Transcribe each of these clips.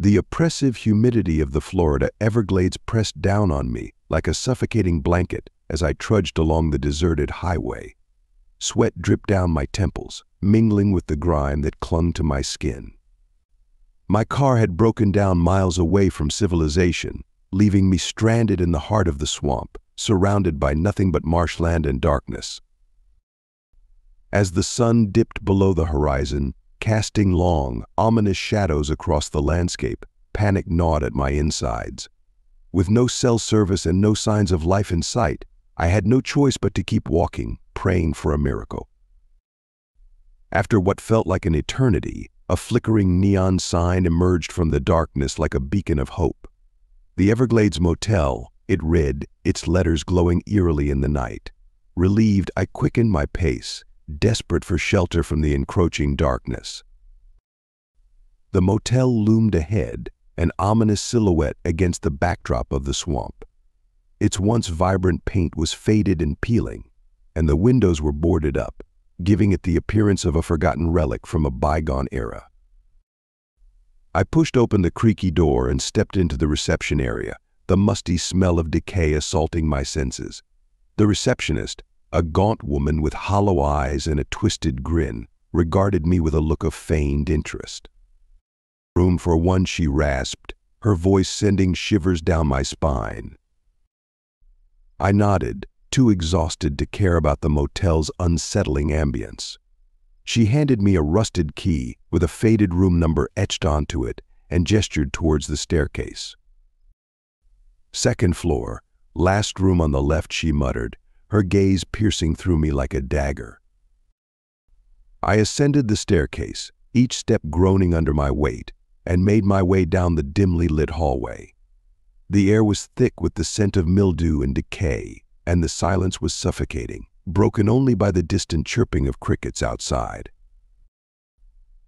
The oppressive humidity of the Florida Everglades pressed down on me like a suffocating blanket as I trudged along the deserted highway. Sweat dripped down my temples, mingling with the grime that clung to my skin. My car had broken down miles away from civilization, leaving me stranded in the heart of the swamp, surrounded by nothing but marshland and darkness. As the sun dipped below the horizon, casting long, ominous shadows across the landscape, panic gnawed at my insides. With no cell service and no signs of life in sight, I had no choice but to keep walking, praying for a miracle. After what felt like an eternity, a flickering neon sign emerged from the darkness like a beacon of hope. The Everglades Motel, it read, its letters glowing eerily in the night. Relieved, I quickened my pace, desperate for shelter from the encroaching darkness. The motel loomed ahead, an ominous silhouette against the backdrop of the swamp. Its once vibrant paint was faded and peeling, and the windows were boarded up, giving it the appearance of a forgotten relic from a bygone era. I pushed open the creaky door and stepped into the reception area, the musty smell of decay assaulting my senses. The receptionist, a gaunt woman with hollow eyes and a twisted grin regarded me with a look of feigned interest. Room for one, she rasped, her voice sending shivers down my spine. I nodded, too exhausted to care about the motel's unsettling ambience. She handed me a rusted key with a faded room number etched onto it and gestured towards the staircase. Second floor, last room on the left, she muttered, her gaze piercing through me like a dagger. I ascended the staircase, each step groaning under my weight, and made my way down the dimly lit hallway. The air was thick with the scent of mildew and decay, and the silence was suffocating, broken only by the distant chirping of crickets outside.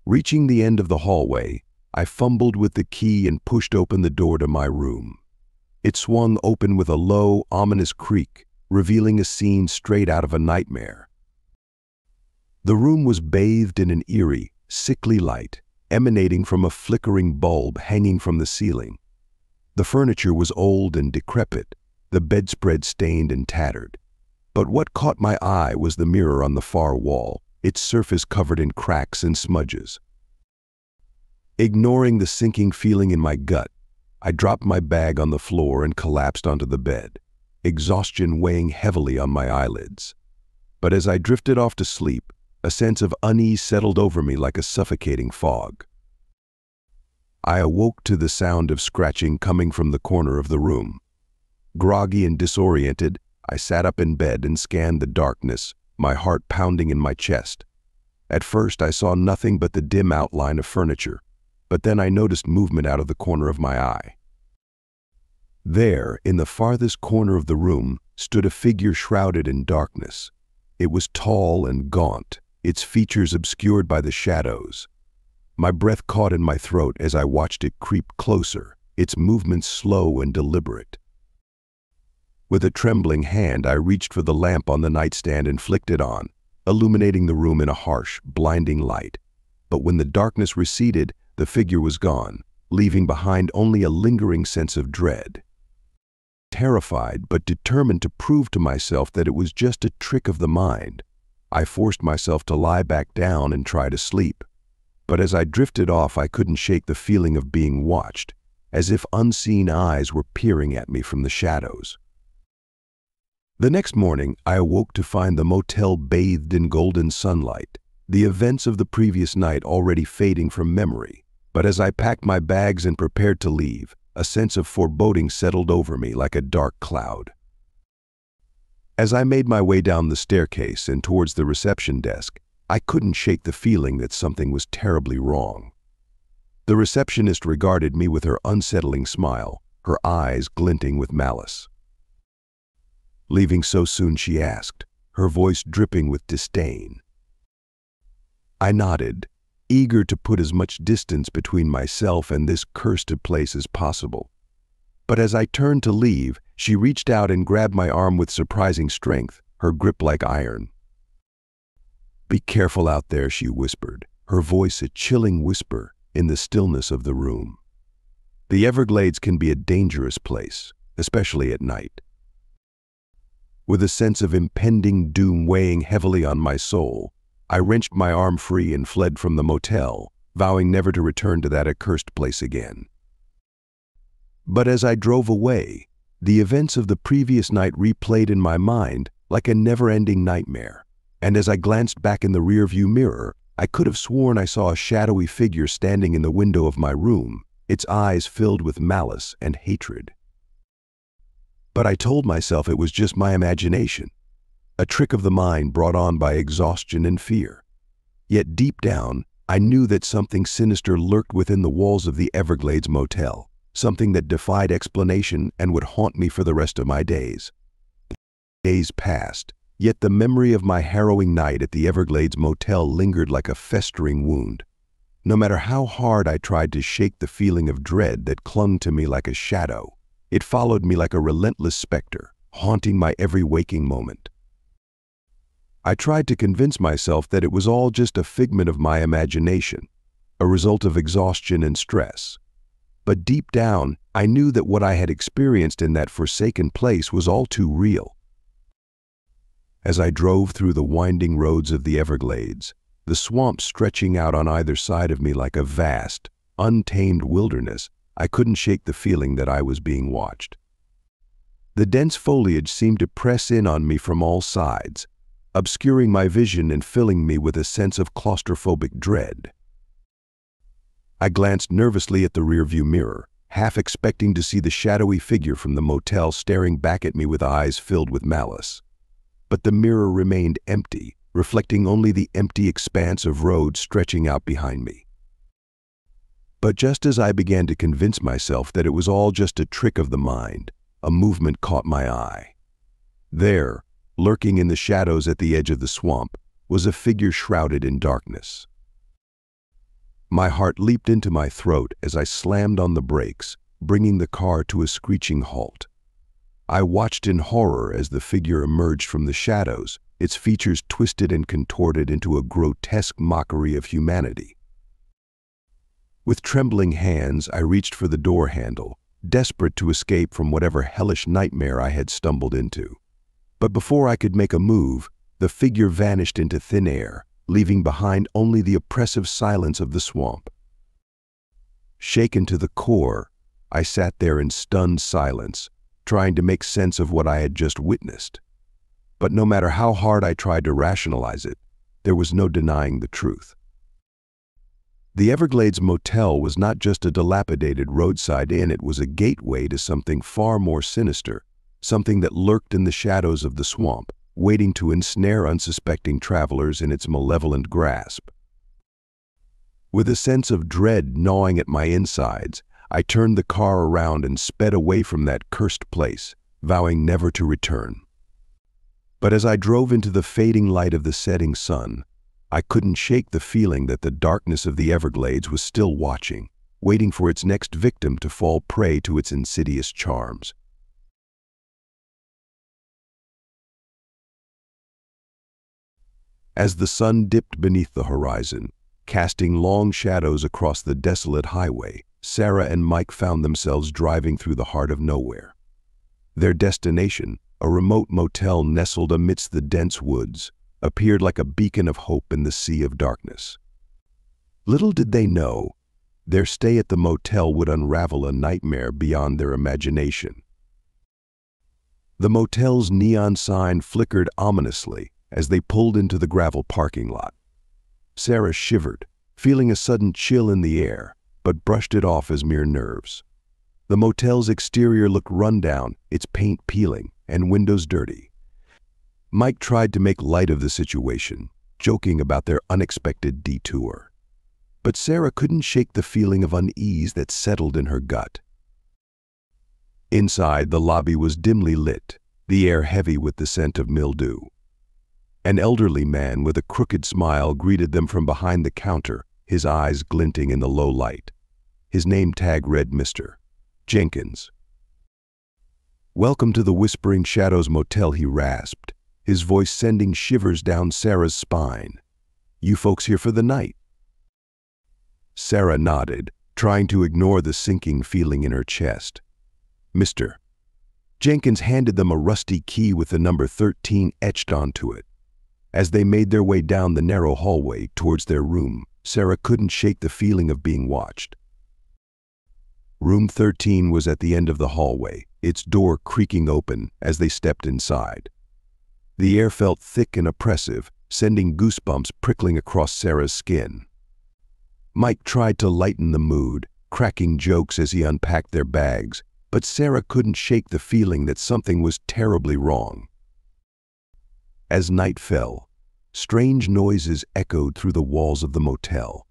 Reaching the end of the hallway, I fumbled with the key and pushed open the door to my room. It swung open with a low, ominous creak, revealing a scene straight out of a nightmare. The room was bathed in an eerie, sickly light, emanating from a flickering bulb hanging from the ceiling. The furniture was old and decrepit, the bedspread stained and tattered. But what caught my eye was the mirror on the far wall, its surface covered in cracks and smudges. Ignoring the sinking feeling in my gut, I dropped my bag on the floor and collapsed onto the bed exhaustion weighing heavily on my eyelids. But as I drifted off to sleep, a sense of unease settled over me like a suffocating fog. I awoke to the sound of scratching coming from the corner of the room. Groggy and disoriented, I sat up in bed and scanned the darkness, my heart pounding in my chest. At first, I saw nothing but the dim outline of furniture, but then I noticed movement out of the corner of my eye. There, in the farthest corner of the room, stood a figure shrouded in darkness. It was tall and gaunt, its features obscured by the shadows. My breath caught in my throat as I watched it creep closer, its movements slow and deliberate. With a trembling hand, I reached for the lamp on the nightstand and flicked it on, illuminating the room in a harsh, blinding light. But when the darkness receded, the figure was gone, leaving behind only a lingering sense of dread. Terrified but determined to prove to myself that it was just a trick of the mind, I forced myself to lie back down and try to sleep. But as I drifted off, I couldn't shake the feeling of being watched, as if unseen eyes were peering at me from the shadows. The next morning, I awoke to find the motel bathed in golden sunlight, the events of the previous night already fading from memory. But as I packed my bags and prepared to leave, a sense of foreboding settled over me like a dark cloud. As I made my way down the staircase and towards the reception desk, I couldn't shake the feeling that something was terribly wrong. The receptionist regarded me with her unsettling smile, her eyes glinting with malice. Leaving so soon, she asked, her voice dripping with disdain. I nodded, eager to put as much distance between myself and this cursed place as possible. But as I turned to leave, she reached out and grabbed my arm with surprising strength, her grip like iron. Be careful out there, she whispered, her voice a chilling whisper in the stillness of the room. The Everglades can be a dangerous place, especially at night. With a sense of impending doom weighing heavily on my soul, I wrenched my arm free and fled from the motel, vowing never to return to that accursed place again. But as I drove away, the events of the previous night replayed in my mind like a never-ending nightmare, and as I glanced back in the rearview mirror, I could have sworn I saw a shadowy figure standing in the window of my room, its eyes filled with malice and hatred. But I told myself it was just my imagination, a trick of the mind brought on by exhaustion and fear. Yet deep down, I knew that something sinister lurked within the walls of the Everglades Motel, something that defied explanation and would haunt me for the rest of my days. Days passed, yet the memory of my harrowing night at the Everglades Motel lingered like a festering wound. No matter how hard I tried to shake the feeling of dread that clung to me like a shadow, it followed me like a relentless specter, haunting my every waking moment. I tried to convince myself that it was all just a figment of my imagination, a result of exhaustion and stress. But deep down, I knew that what I had experienced in that forsaken place was all too real. As I drove through the winding roads of the Everglades, the swamp stretching out on either side of me like a vast, untamed wilderness, I couldn't shake the feeling that I was being watched. The dense foliage seemed to press in on me from all sides, obscuring my vision and filling me with a sense of claustrophobic dread. I glanced nervously at the rearview mirror, half expecting to see the shadowy figure from the motel staring back at me with eyes filled with malice. But the mirror remained empty, reflecting only the empty expanse of road stretching out behind me. But just as I began to convince myself that it was all just a trick of the mind, a movement caught my eye. There, Lurking in the shadows at the edge of the swamp was a figure shrouded in darkness. My heart leaped into my throat as I slammed on the brakes, bringing the car to a screeching halt. I watched in horror as the figure emerged from the shadows, its features twisted and contorted into a grotesque mockery of humanity. With trembling hands, I reached for the door handle, desperate to escape from whatever hellish nightmare I had stumbled into. But before I could make a move, the figure vanished into thin air, leaving behind only the oppressive silence of the swamp. Shaken to the core, I sat there in stunned silence, trying to make sense of what I had just witnessed. But no matter how hard I tried to rationalize it, there was no denying the truth. The Everglades Motel was not just a dilapidated roadside inn, it was a gateway to something far more sinister something that lurked in the shadows of the swamp, waiting to ensnare unsuspecting travelers in its malevolent grasp. With a sense of dread gnawing at my insides, I turned the car around and sped away from that cursed place, vowing never to return. But as I drove into the fading light of the setting sun, I couldn't shake the feeling that the darkness of the Everglades was still watching, waiting for its next victim to fall prey to its insidious charms. as the sun dipped beneath the horizon, casting long shadows across the desolate highway, Sarah and Mike found themselves driving through the heart of nowhere. Their destination, a remote motel nestled amidst the dense woods, appeared like a beacon of hope in the sea of darkness. Little did they know, their stay at the motel would unravel a nightmare beyond their imagination. The motel's neon sign flickered ominously, as they pulled into the gravel parking lot. Sarah shivered, feeling a sudden chill in the air, but brushed it off as mere nerves. The motel's exterior looked rundown, its paint peeling, and windows dirty. Mike tried to make light of the situation, joking about their unexpected detour. But Sarah couldn't shake the feeling of unease that settled in her gut. Inside, the lobby was dimly lit, the air heavy with the scent of mildew. An elderly man with a crooked smile greeted them from behind the counter, his eyes glinting in the low light. His name tag read Mr. Jenkins. Welcome to the Whispering Shadows Motel, he rasped, his voice sending shivers down Sarah's spine. You folks here for the night? Sarah nodded, trying to ignore the sinking feeling in her chest. Mr. Jenkins handed them a rusty key with the number 13 etched onto it. As they made their way down the narrow hallway towards their room, Sarah couldn't shake the feeling of being watched. Room 13 was at the end of the hallway, its door creaking open as they stepped inside. The air felt thick and oppressive, sending goosebumps prickling across Sarah's skin. Mike tried to lighten the mood, cracking jokes as he unpacked their bags, but Sarah couldn't shake the feeling that something was terribly wrong. As night fell, strange noises echoed through the walls of the motel.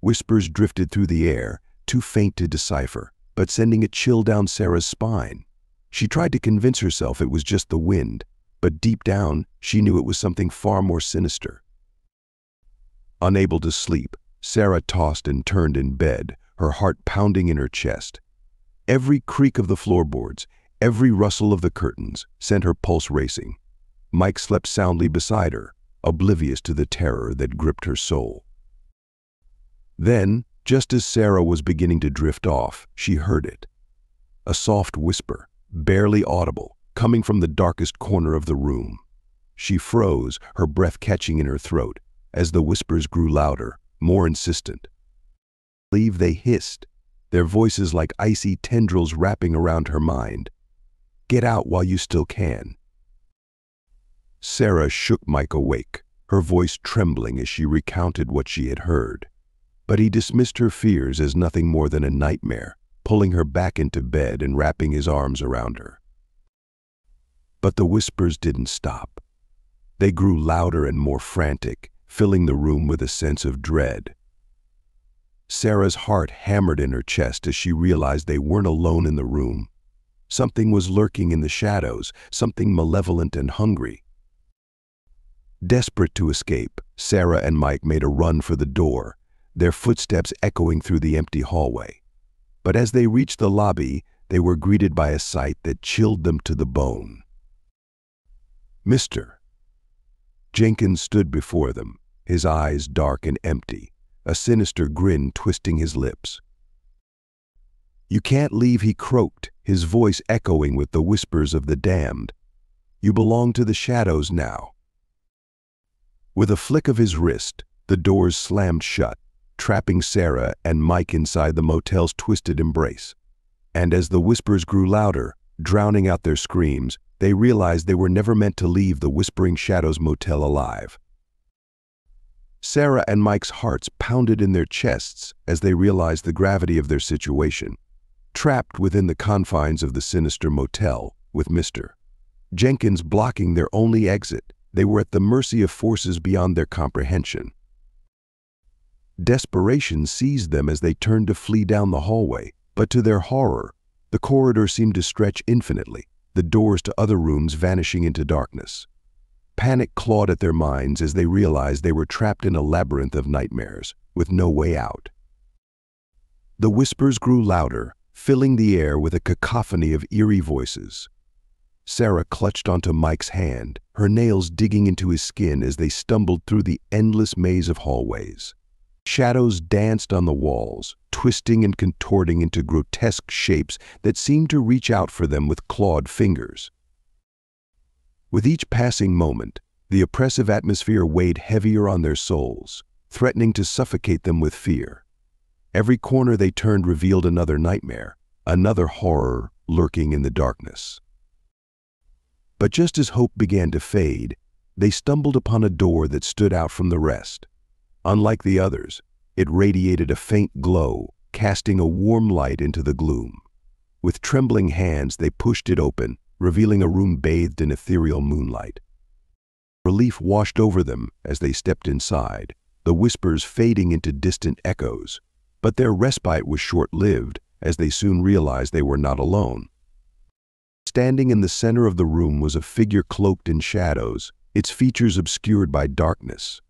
Whispers drifted through the air, too faint to decipher, but sending a chill down Sarah's spine. She tried to convince herself it was just the wind, but deep down, she knew it was something far more sinister. Unable to sleep, Sarah tossed and turned in bed, her heart pounding in her chest. Every creak of the floorboards, every rustle of the curtains, sent her pulse racing. Mike slept soundly beside her, oblivious to the terror that gripped her soul. Then, just as Sarah was beginning to drift off, she heard it. A soft whisper, barely audible, coming from the darkest corner of the room. She froze, her breath catching in her throat, as the whispers grew louder, more insistent. Leave they hissed, their voices like icy tendrils wrapping around her mind. Get out while you still can. Sarah shook Mike awake, her voice trembling as she recounted what she had heard. But he dismissed her fears as nothing more than a nightmare, pulling her back into bed and wrapping his arms around her. But the whispers didn't stop. They grew louder and more frantic, filling the room with a sense of dread. Sarah's heart hammered in her chest as she realized they weren't alone in the room. Something was lurking in the shadows, something malevolent and hungry, Desperate to escape, Sarah and Mike made a run for the door, their footsteps echoing through the empty hallway. But as they reached the lobby, they were greeted by a sight that chilled them to the bone. Mr. Jenkins stood before them, his eyes dark and empty, a sinister grin twisting his lips. You can't leave, he croaked, his voice echoing with the whispers of the damned. You belong to the shadows now, with a flick of his wrist, the doors slammed shut, trapping Sarah and Mike inside the motel's twisted embrace. And as the whispers grew louder, drowning out their screams, they realized they were never meant to leave the Whispering Shadows motel alive. Sarah and Mike's hearts pounded in their chests as they realized the gravity of their situation. Trapped within the confines of the sinister motel with Mr. Jenkins blocking their only exit, they were at the mercy of forces beyond their comprehension. Desperation seized them as they turned to flee down the hallway, but to their horror, the corridor seemed to stretch infinitely, the doors to other rooms vanishing into darkness. Panic clawed at their minds as they realized they were trapped in a labyrinth of nightmares, with no way out. The whispers grew louder, filling the air with a cacophony of eerie voices. Sarah clutched onto Mike's hand, her nails digging into his skin as they stumbled through the endless maze of hallways. Shadows danced on the walls, twisting and contorting into grotesque shapes that seemed to reach out for them with clawed fingers. With each passing moment, the oppressive atmosphere weighed heavier on their souls, threatening to suffocate them with fear. Every corner they turned revealed another nightmare, another horror lurking in the darkness. But just as hope began to fade, they stumbled upon a door that stood out from the rest. Unlike the others, it radiated a faint glow, casting a warm light into the gloom. With trembling hands, they pushed it open, revealing a room bathed in ethereal moonlight. Relief washed over them as they stepped inside, the whispers fading into distant echoes. But their respite was short-lived, as they soon realized they were not alone. Standing in the center of the room was a figure cloaked in shadows, its features obscured by darkness.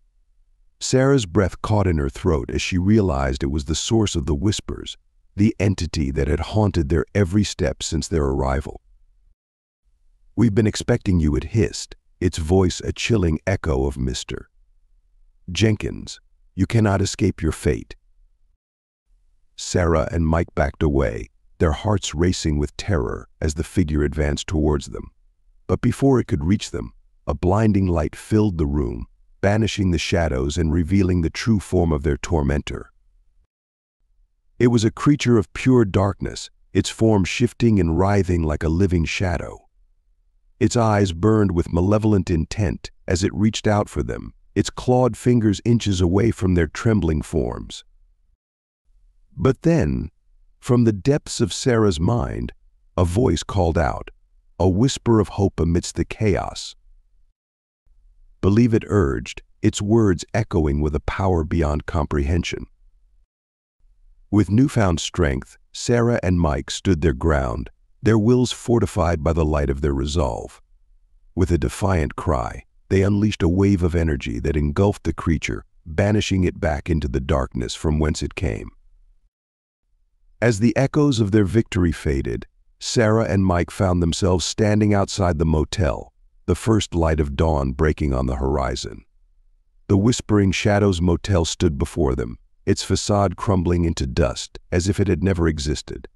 Sarah's breath caught in her throat as she realized it was the source of the whispers, the entity that had haunted their every step since their arrival. We've been expecting you, it hissed, its voice a chilling echo of Mr. Jenkins, you cannot escape your fate. Sarah and Mike backed away, their hearts racing with terror as the figure advanced towards them. But before it could reach them, a blinding light filled the room, banishing the shadows and revealing the true form of their tormentor. It was a creature of pure darkness, its form shifting and writhing like a living shadow. Its eyes burned with malevolent intent as it reached out for them, its clawed fingers inches away from their trembling forms. But then, from the depths of Sarah's mind, a voice called out, a whisper of hope amidst the chaos. Believe it urged, its words echoing with a power beyond comprehension. With newfound strength, Sarah and Mike stood their ground, their wills fortified by the light of their resolve. With a defiant cry, they unleashed a wave of energy that engulfed the creature, banishing it back into the darkness from whence it came. As the echoes of their victory faded, Sarah and Mike found themselves standing outside the motel, the first light of dawn breaking on the horizon. The Whispering Shadows Motel stood before them, its facade crumbling into dust as if it had never existed.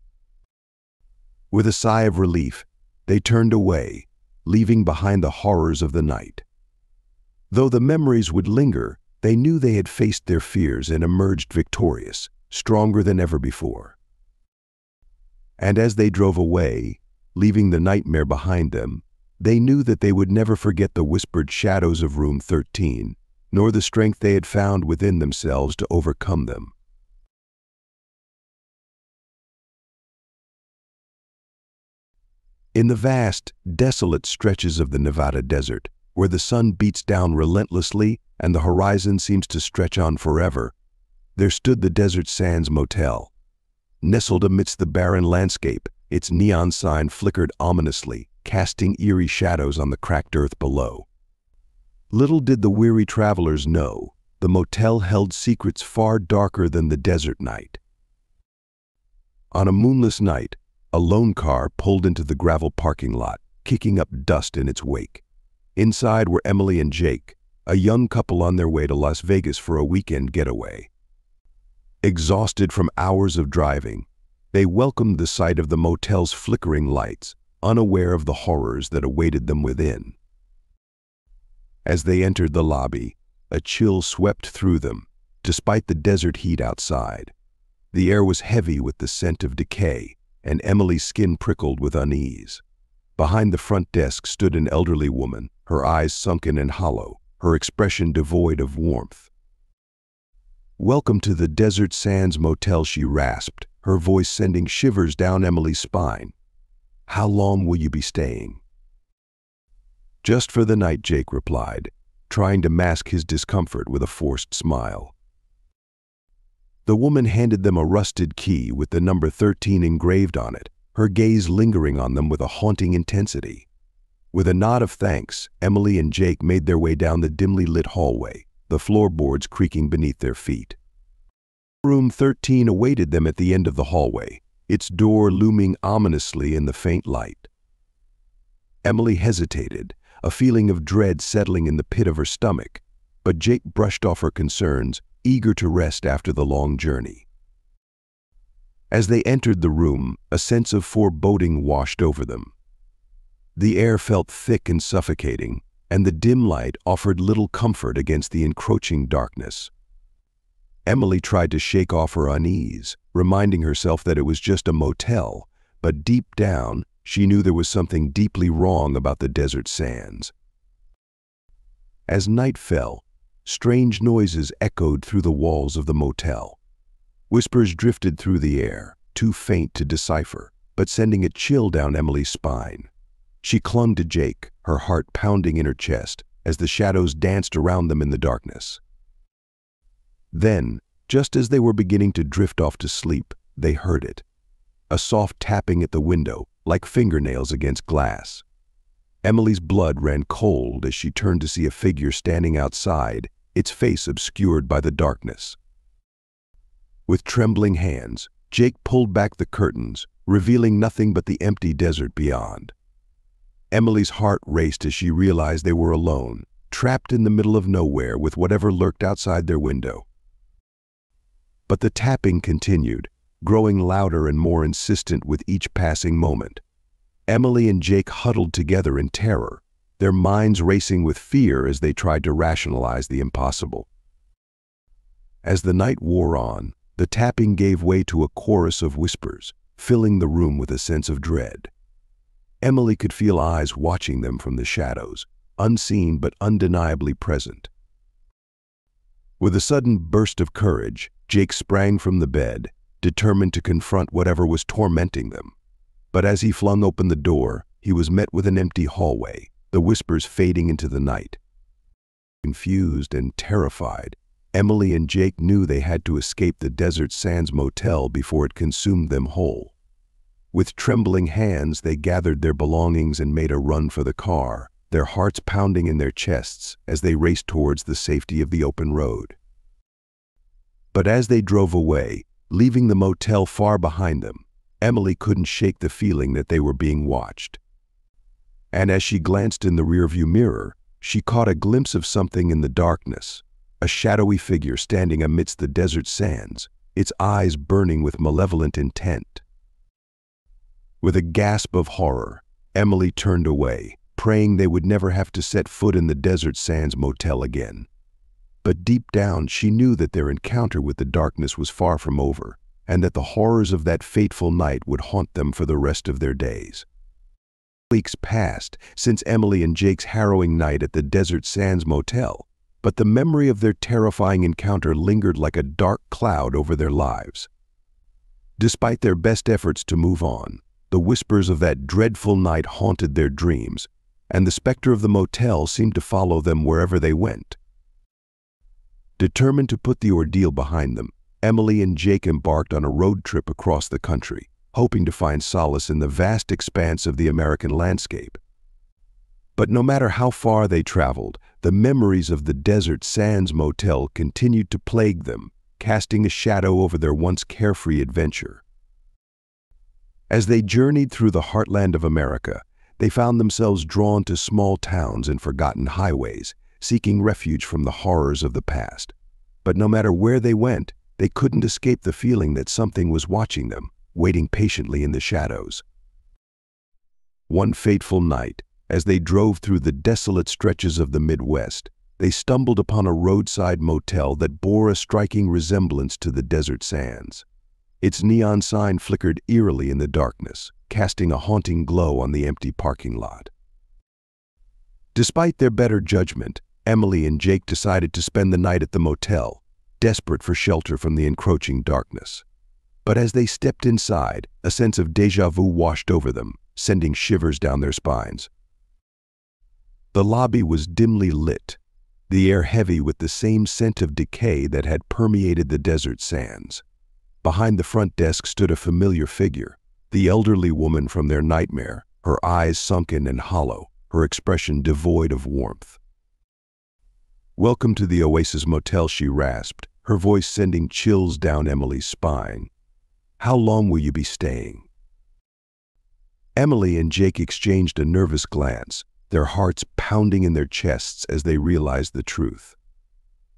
With a sigh of relief, they turned away, leaving behind the horrors of the night. Though the memories would linger, they knew they had faced their fears and emerged victorious, stronger than ever before. And as they drove away, leaving the nightmare behind them, they knew that they would never forget the whispered shadows of Room 13, nor the strength they had found within themselves to overcome them. In the vast, desolate stretches of the Nevada desert, where the sun beats down relentlessly and the horizon seems to stretch on forever, there stood the Desert Sands Motel, Nestled amidst the barren landscape, its neon sign flickered ominously, casting eerie shadows on the cracked earth below. Little did the weary travelers know, the motel held secrets far darker than the desert night. On a moonless night, a lone car pulled into the gravel parking lot, kicking up dust in its wake. Inside were Emily and Jake, a young couple on their way to Las Vegas for a weekend getaway. Exhausted from hours of driving, they welcomed the sight of the motel's flickering lights, unaware of the horrors that awaited them within. As they entered the lobby, a chill swept through them, despite the desert heat outside. The air was heavy with the scent of decay, and Emily's skin prickled with unease. Behind the front desk stood an elderly woman, her eyes sunken and hollow, her expression devoid of warmth. Welcome to the Desert Sands Motel, she rasped, her voice sending shivers down Emily's spine. How long will you be staying? Just for the night, Jake replied, trying to mask his discomfort with a forced smile. The woman handed them a rusted key with the number 13 engraved on it, her gaze lingering on them with a haunting intensity. With a nod of thanks, Emily and Jake made their way down the dimly lit hallway, the floorboards creaking beneath their feet. Room 13 awaited them at the end of the hallway, its door looming ominously in the faint light. Emily hesitated, a feeling of dread settling in the pit of her stomach, but Jake brushed off her concerns, eager to rest after the long journey. As they entered the room, a sense of foreboding washed over them. The air felt thick and suffocating, and the dim light offered little comfort against the encroaching darkness. Emily tried to shake off her unease, reminding herself that it was just a motel, but deep down, she knew there was something deeply wrong about the desert sands. As night fell, strange noises echoed through the walls of the motel. Whispers drifted through the air, too faint to decipher, but sending a chill down Emily's spine. She clung to Jake, her heart pounding in her chest as the shadows danced around them in the darkness. Then, just as they were beginning to drift off to sleep, they heard it. A soft tapping at the window, like fingernails against glass. Emily's blood ran cold as she turned to see a figure standing outside, its face obscured by the darkness. With trembling hands, Jake pulled back the curtains, revealing nothing but the empty desert beyond. Emily's heart raced as she realized they were alone, trapped in the middle of nowhere with whatever lurked outside their window. But the tapping continued, growing louder and more insistent with each passing moment. Emily and Jake huddled together in terror, their minds racing with fear as they tried to rationalize the impossible. As the night wore on, the tapping gave way to a chorus of whispers, filling the room with a sense of dread. Emily could feel eyes watching them from the shadows, unseen but undeniably present. With a sudden burst of courage, Jake sprang from the bed, determined to confront whatever was tormenting them. But as he flung open the door, he was met with an empty hallway, the whispers fading into the night. Confused and terrified, Emily and Jake knew they had to escape the Desert Sands Motel before it consumed them whole. With trembling hands, they gathered their belongings and made a run for the car, their hearts pounding in their chests as they raced towards the safety of the open road. But as they drove away, leaving the motel far behind them, Emily couldn't shake the feeling that they were being watched. And as she glanced in the rearview mirror, she caught a glimpse of something in the darkness, a shadowy figure standing amidst the desert sands, its eyes burning with malevolent intent. With a gasp of horror, Emily turned away, praying they would never have to set foot in the Desert Sands Motel again. But deep down, she knew that their encounter with the darkness was far from over, and that the horrors of that fateful night would haunt them for the rest of their days. Weeks passed since Emily and Jake's harrowing night at the Desert Sands Motel, but the memory of their terrifying encounter lingered like a dark cloud over their lives. Despite their best efforts to move on, the whispers of that dreadful night haunted their dreams, and the specter of the motel seemed to follow them wherever they went. Determined to put the ordeal behind them, Emily and Jake embarked on a road trip across the country, hoping to find solace in the vast expanse of the American landscape. But no matter how far they traveled, the memories of the Desert Sands Motel continued to plague them, casting a shadow over their once carefree adventure. As they journeyed through the heartland of America, they found themselves drawn to small towns and forgotten highways, seeking refuge from the horrors of the past. But no matter where they went, they couldn't escape the feeling that something was watching them, waiting patiently in the shadows. One fateful night, as they drove through the desolate stretches of the Midwest, they stumbled upon a roadside motel that bore a striking resemblance to the desert sands. Its neon sign flickered eerily in the darkness, casting a haunting glow on the empty parking lot. Despite their better judgment, Emily and Jake decided to spend the night at the motel, desperate for shelter from the encroaching darkness. But as they stepped inside, a sense of deja vu washed over them, sending shivers down their spines. The lobby was dimly lit, the air heavy with the same scent of decay that had permeated the desert sands. Behind the front desk stood a familiar figure, the elderly woman from their nightmare, her eyes sunken and hollow, her expression devoid of warmth. Welcome to the Oasis Motel, she rasped, her voice sending chills down Emily's spine. How long will you be staying? Emily and Jake exchanged a nervous glance, their hearts pounding in their chests as they realized the truth.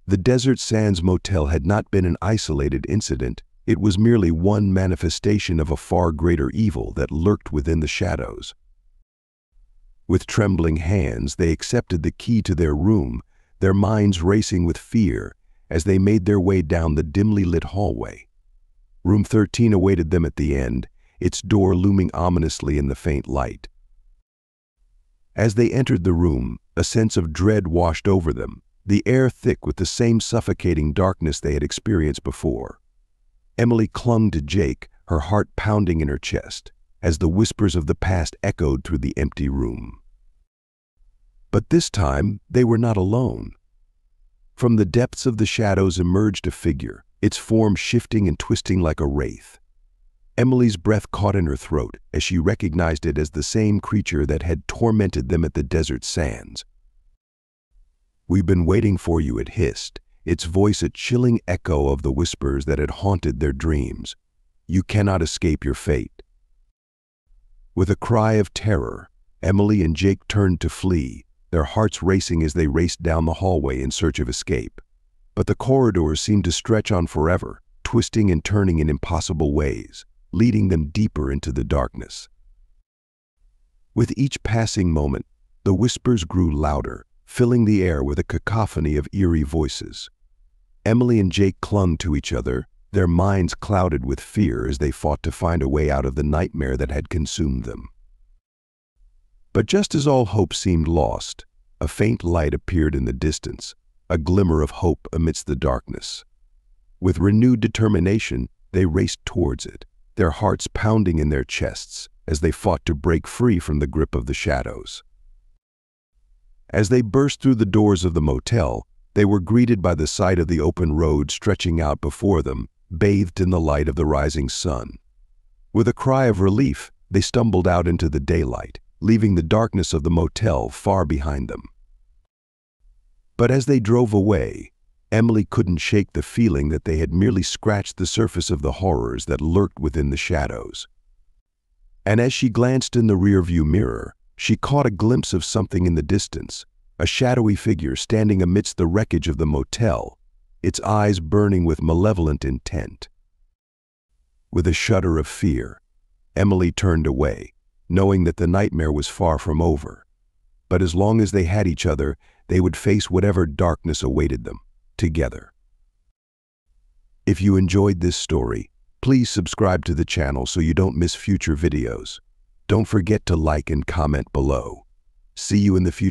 The Desert Sands Motel had not been an isolated incident, it was merely one manifestation of a far greater evil that lurked within the shadows. With trembling hands, they accepted the key to their room, their minds racing with fear as they made their way down the dimly lit hallway. Room 13 awaited them at the end, its door looming ominously in the faint light. As they entered the room, a sense of dread washed over them, the air thick with the same suffocating darkness they had experienced before. Emily clung to Jake, her heart pounding in her chest, as the whispers of the past echoed through the empty room. But this time, they were not alone. From the depths of the shadows emerged a figure, its form shifting and twisting like a wraith. Emily's breath caught in her throat as she recognized it as the same creature that had tormented them at the desert sands. We've been waiting for you, it hissed, its voice a chilling echo of the whispers that had haunted their dreams. You cannot escape your fate. With a cry of terror, Emily and Jake turned to flee, their hearts racing as they raced down the hallway in search of escape. But the corridors seemed to stretch on forever, twisting and turning in impossible ways, leading them deeper into the darkness. With each passing moment, the whispers grew louder, filling the air with a cacophony of eerie voices. Emily and Jake clung to each other, their minds clouded with fear as they fought to find a way out of the nightmare that had consumed them. But just as all hope seemed lost, a faint light appeared in the distance, a glimmer of hope amidst the darkness. With renewed determination, they raced towards it, their hearts pounding in their chests as they fought to break free from the grip of the shadows. As they burst through the doors of the motel, they were greeted by the sight of the open road stretching out before them, bathed in the light of the rising sun. With a cry of relief, they stumbled out into the daylight, leaving the darkness of the motel far behind them. But as they drove away, Emily couldn't shake the feeling that they had merely scratched the surface of the horrors that lurked within the shadows. And as she glanced in the rearview mirror, she caught a glimpse of something in the distance, a shadowy figure standing amidst the wreckage of the motel, its eyes burning with malevolent intent. With a shudder of fear, Emily turned away, knowing that the nightmare was far from over. But as long as they had each other, they would face whatever darkness awaited them, together. If you enjoyed this story, please subscribe to the channel so you don't miss future videos. Don't forget to like and comment below. See you in the future.